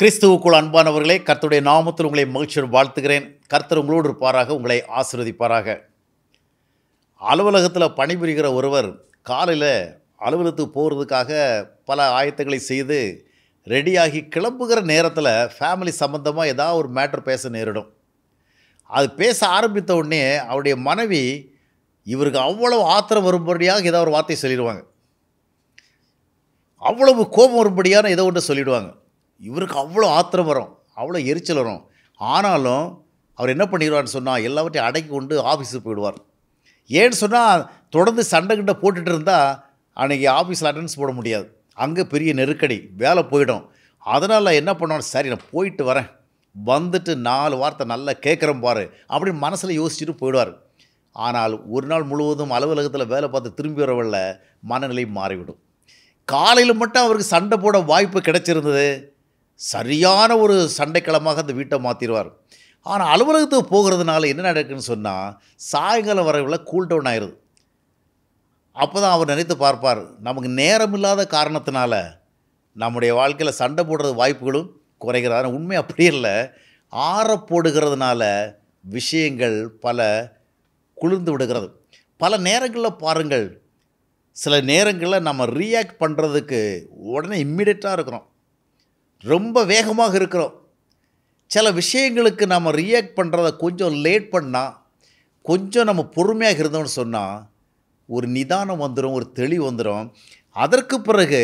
கிறிஸ்துவுக்குள் அன்பானவர்களே கர்த்தருடைய நாமத்தில் உங்களை மகிழ்ச்சியோடு வாழ்த்துகிறேன் கர்த்தர் உங்களோடு இருப்பாராக உங்களை ஆசிர்வதிப்பாராக அலுவலகத்தில் பணிபுரிகிற ஒருவர் காலையில் அலுவலகத்துக்கு போகிறதுக்காக பல ஆயத்தங்களை செய்து ரெடியாகி கிளம்புகிற நேரத்தில் ஃபேமிலி சம்மந்தமாக ஏதாவது ஒரு மேட்ரு பேச நேரிடும் அது பேச ஆரம்பித்த உடனே அவருடைய மனைவி இவருக்கு அவ்வளோ ஆத்திரம் வரும்படியாக ஏதாவது ஒரு வார்த்தையை சொல்லிடுவாங்க அவ்வளவு கோபம் வரும்படியான ஏதோ ஒன்று சொல்லிடுவாங்க இவருக்கு அவ்வளோ ஆத்திரம் வரும் அவ்வளோ எரிச்சல் வரும் ஆனாலும் அவர் என்ன பண்ணிடுவார்னு சொன்னால் எல்லாவற்றையும் அடக்கி கொண்டு ஆஃபீஸுக்கு போயிடுவார் ஏன்னு சொன்னால் தொடர்ந்து சண்டை கிட்ட போட்டுட்டு இருந்தால் அன்றைக்கி ஆஃபீஸில் அட்டன்ஸ் போட முடியாது அங்கே பெரிய நெருக்கடி வேலை போயிடும் அதனால் என்ன பண்ணுவோம் சரி நான் போயிட்டு வரேன் வந்துட்டு நாலு வார்த்தை நல்லா கேட்குறேன் பாரு அப்படின்னு மனசில் யோசிச்சுட்டு போயிடுவார் ஆனால் ஒரு நாள் முழுவதும் அலுவலகத்தில் வேலை பார்த்து திரும்பி வரவில்லை மனநிலை மாறிவிடும் காலையில் மட்டும் அவருக்கு சண்டை போட வாய்ப்பு கிடைச்சிருந்தது சரியான ஒரு சண்டைக்களமாக அந்த வீட்டை மாற்றிடுவார் ஆனால் அலுவலகத்துக்கு போகிறதுனால என்ன நடக்குதுன்னு சொன்னால் சாயங்காலம் வரவில் கூல் டவுன் ஆயிடுது அப்போ தான் அவர் நினைத்து பார்ப்பார் நமக்கு நேரம் இல்லாத காரணத்தினால நம்முடைய வாழ்க்கையில் சண்டை போடுறது வாய்ப்புகளும் ஆனால் உண்மை அப்படியே இல்லை ஆற போடுகிறதுனால விஷயங்கள் பல குளிர்ந்து விடுகிறது பல நேரங்களில் பாருங்கள் சில நேரங்களில் நம்ம ரியாக்ட் பண்ணுறதுக்கு உடனே இம்மிடியட்டாக இருக்கிறோம் ரொம்ப வேகமாக இருக்கிறோம் சில விஷயங்களுக்கு நம்ம ரியாக்ட் பண்ணுறத கொஞ்சம் லேட் பண்ணால் கொஞ்சம் நம்ம பொறுமையாக இருந்தோம்னு சொன்னால் ஒரு நிதானம் வந்துடும் ஒரு தெளிவு வந்துடும் அதற்கு பிறகு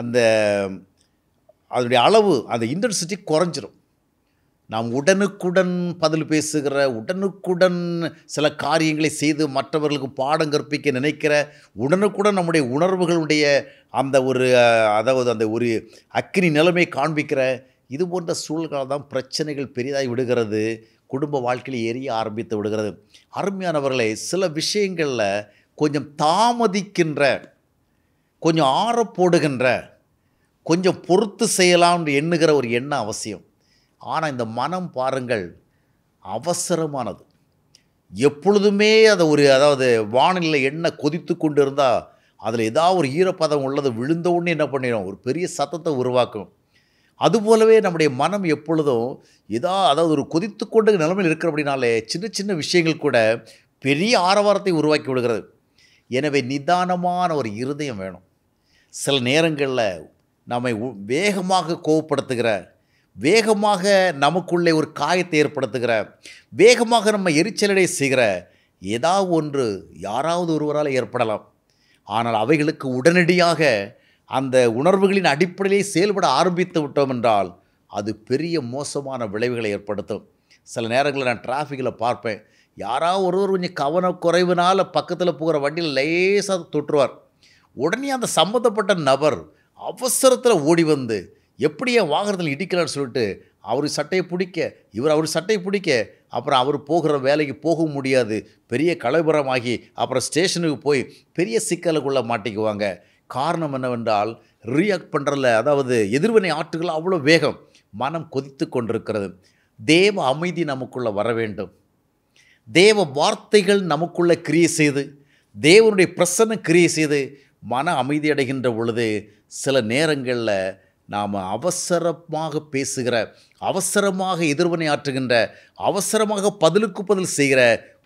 அந்த அதனுடைய அளவு அந்த இன்டென்சிட்டி குறைஞ்சிரும் நாம் உடனுக்குடன் பதில் பேசுகிற உடனுக்குடன் சில காரியங்களை செய்து மற்றவர்களுக்கு பாடம் கற்பிக்க நினைக்கிற உடனுக்குடன் நம்முடைய உணர்வுகளுடைய அந்த ஒரு அதாவது அந்த ஒரு அக்கினி நிலைமை காண்பிக்கிற இது போன்ற சூழல்களால் தான் பிரச்சனைகள் பெரிதாகி விடுகிறது குடும்ப வாழ்க்கையில் எரிய ஆரம்பித்து விடுகிறது அருமையானவர்களை சில விஷயங்களில் கொஞ்சம் தாமதிக்கின்ற கொஞ்சம் ஆறப்போடுகின்ற கொஞ்சம் பொறுத்து செய்யலாம்னு எண்ணுகிற ஒரு எண்ணம் அவசியம் ஆனால் இந்த மனம் பாருங்கள் அவசரமானது எப்பொழுதுமே அதை ஒரு அதாவது வானிலை எண்ணெய் கொதித்து கொண்டு இருந்தால் அதில் ஏதாவது ஒரு ஈரப்பதம் உள்ளது விழுந்தவுடனே என்ன பண்ணிடும் ஒரு பெரிய சத்தத்தை உருவாக்கும் அதுபோலவே நம்முடைய மனம் எப்பொழுதும் ஏதா அதாவது ஒரு கொதித்து கொண்டு நிலைமையில் இருக்கிற அப்படின்னாலே சின்ன சின்ன விஷயங்கள் கூட பெரிய ஆரவாரத்தை உருவாக்கி விடுகிறது எனவே நிதானமான ஒரு இருதயம் வேணும் சில நேரங்களில் நம்மை வேகமாக கோவப்படுத்துகிற வேகமாக நமக்குள்ளே ஒரு காயத்தை ஏற்படுத்துகிற வேகமாக நம்ம எரிச்சலடை செய்கிற ஏதாவது ஒன்று யாராவது ஒருவரால் ஏற்படலாம் ஆனால் அவைகளுக்கு உடனடியாக அந்த உணர்வுகளின் அடிப்படையிலே செயல்பட ஆரம்பித்து விட்டோம் என்றால் அது பெரிய மோசமான விளைவுகளை ஏற்படுத்தும் சில நேரங்களில் நான் டிராஃபிக்கில் பார்ப்பேன் யாராவது ஒருவர் கொஞ்சம் கவனக்குறைவுனால் பக்கத்தில் போகிற வண்டியில் லேசாக தொற்றுவார் உடனே அந்த சம்மந்தப்பட்ட நபர் அவசரத்தில் ஓடி வந்து எப்படியே வாகனத்தில் இடிக்கிறார் சொல்லிட்டு அவர் சட்டையை பிடிக்க இவர் அவர் சட்டையை பிடிக்க அப்புறம் அவர் போகிற வேலைக்கு போக முடியாது பெரிய கலவரமாகி அப்புறம் ஸ்டேஷனுக்கு போய் பெரிய சிக்கலுக்குள்ளே மாட்டிக்குவாங்க காரணம் என்னவென்றால் ரியாக்ட் பண்ணுறல அதாவது எதிர்வினை ஆற்றுகள் அவ்வளோ வேகம் மனம் கொதித்து கொண்டிருக்கிறது தேவ அமைதி நமக்குள்ளே வர வேண்டும் தேவ வார்த்தைகள் நமக்குள்ளே கிரியை செய்து தேவனுடைய பிரசன்ன கிரியை செய்து மன அமைதி அடைகின்ற பொழுது சில நேரங்களில் நாம் அவசரமாக பேசுகிற அவசரமாக எதிர்வினை ஆற்றுகின்ற அவசரமாக பதிலுக்கு பதில் செய்கிற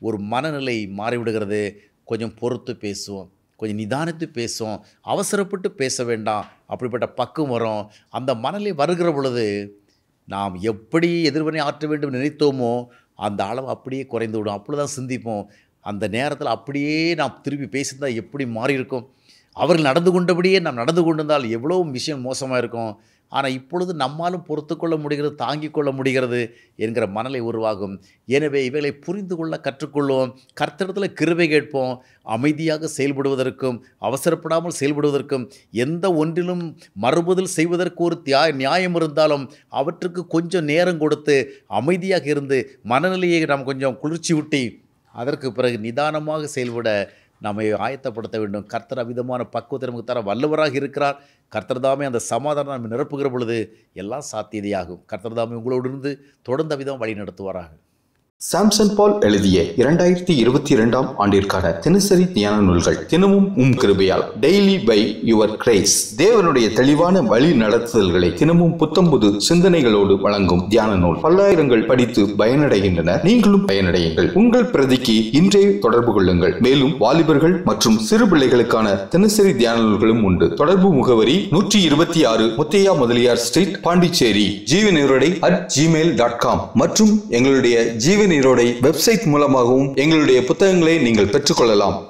ஒரு மனநிலை மாறிவிடுகிறது கொஞ்சம் பொறுத்து பேசுவோம் கொஞ்சம் நிதானித்து பேசும் அவசரப்பட்டு பேச வேண்டாம் அப்படிப்பட்ட பக்கம் வரும் அந்த மனநிலை வருகிற பொழுது நாம் எப்படி எதிர்வினை ஆற்ற வேண்டும் நினைத்தோமோ அந்த அளவு அப்படியே குறைந்து விடும் அப்படி தான் சிந்திப்போம் அந்த நேரத்தில் அப்படியே நாம் திரும்பி பேசியிருந்தால் எப்படி மாறியிருக்கோம் அவர்கள் நடந்து கொண்டபடியே நாம் நடந்து கொண்டிருந்தால் எவ்வளோ விஷயம் மோசமாக இருக்கும் ஆனால் இப்பொழுது நம்மாலும் பொறுத்து கொள்ள முடிகிறது தாங்கிக் கொள்ள முடிகிறது என்கிற மனநிலை உருவாகும் எனவே இவைகளை புரிந்து கொள்ள கற்றுக்கொள்வோம் கர்த்தடத்தில் கிருவை கேட்போம் அமைதியாக செயல்படுவதற்கும் அவசரப்படாமல் செயல்படுவதற்கும் எந்த ஒன்றிலும் மறுபதில் செய்வதற்கு ஒரு தியா நியாயம் இருந்தாலும் அவற்றுக்கு கொஞ்சம் நேரம் கொடுத்து அமைதியாக இருந்து மனநிலையை நாம் கொஞ்சம் குளிர்ச்சி ஊட்டி அதற்கு பிறகு நிதானமாக செயல்பட நம்மை ஆயத்தப்படுத்த வேண்டும் கர்த்தர் அவ்விதமான பக்குவத்தை நமக்கு தர வல்லவராக இருக்கிறார் கர்த்தர் தாமே அந்த சமாதானம் நம்ம நிரப்புகிற பொழுது எல்லாம் சாத்தியதையாகும் கர்த்தர் தாமே உங்களோடு இருந்து தொடர்ந்து விதம் வழி நடத்துவாராக சாம்சன் பால் எழுதிய இரண்டாயிரத்தி இருபத்தி இரண்டாம் ஆண்டிற்கான தினசரி தியான நூல்கள் தினமும் உம் கிருபையால் டெய்லி பை யுவர் கிரேஸ் தேவனுடைய தெளிவான வழி நடத்துதல்களை தினமும் புத்தம்புது சிந்தனைகளோடு வழங்கும் தியான நூல் பல்லாயிரங்கள் படித்து பயனடைகின்றன நீங்களும் பயனடையுங்கள் உங்கள் பிரதிக்கு இன்றே தொடர்பு கொள்ளுங்கள் மேலும் வாலிபர்கள் மற்றும் சிறு பிள்ளைகளுக்கான தினசரி தியான நூல்களும் உண்டு தொடர்பு முகவரி நூற்றி இருபத்தி ஆறு Muthaiya Mudaliar street Pondicherry Jeevan at Gmail dot com மற்றும் எங்களுடைய ஜீவ நீரோடை வெப்சைட் மூலமாகவும் எங்களுடைய புத்தகங்களை நீங்கள் பெற்றுக்கொள்ளலாம்